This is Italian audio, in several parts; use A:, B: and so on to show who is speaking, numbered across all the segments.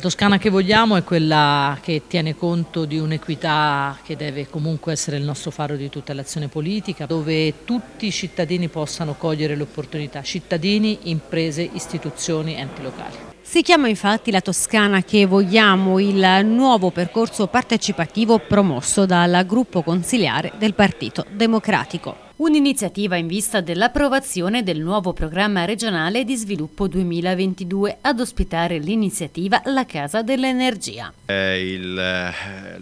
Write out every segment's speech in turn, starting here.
A: La Toscana che vogliamo è quella che tiene conto di un'equità che deve comunque essere il nostro faro di tutta l'azione politica, dove tutti i cittadini possano cogliere l'opportunità, cittadini, imprese, istituzioni, enti locali.
B: Si chiama infatti la Toscana che vogliamo il nuovo percorso partecipativo promosso dal gruppo consiliare del Partito Democratico. Un'iniziativa in vista dell'approvazione del nuovo programma regionale di sviluppo 2022 ad ospitare l'iniziativa La Casa dell'Energia.
C: È il, eh,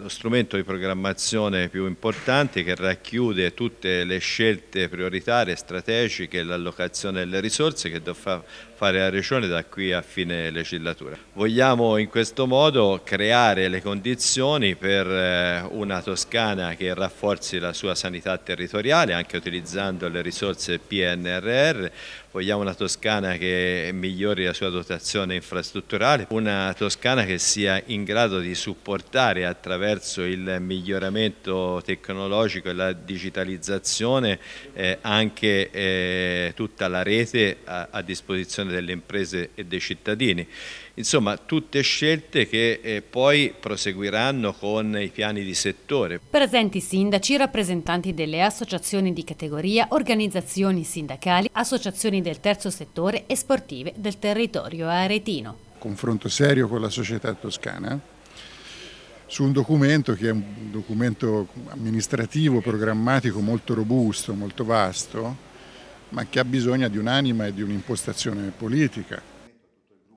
C: lo strumento di programmazione più importante che racchiude tutte le scelte prioritarie, strategiche, l'allocazione delle risorse che dovrà fare la Regione da qui a fine legislatura. Vogliamo in questo modo creare le condizioni per eh, una Toscana che rafforzi la sua sanità territoriale territoriale anche utilizzando le risorse PNRR Vogliamo una Toscana che migliori la sua dotazione infrastrutturale, una Toscana che sia in grado di supportare attraverso il miglioramento tecnologico e la digitalizzazione eh, anche eh, tutta la rete a, a disposizione delle imprese e dei cittadini. Insomma, tutte scelte che eh, poi proseguiranno con i piani di settore.
B: Presenti sindaci, rappresentanti delle associazioni di categoria, organizzazioni sindacali, associazioni del terzo settore e sportive del territorio aretino.
D: Confronto serio con la società toscana su un documento che è un documento amministrativo, programmatico molto robusto, molto vasto, ma che ha bisogno di un'anima e di un'impostazione politica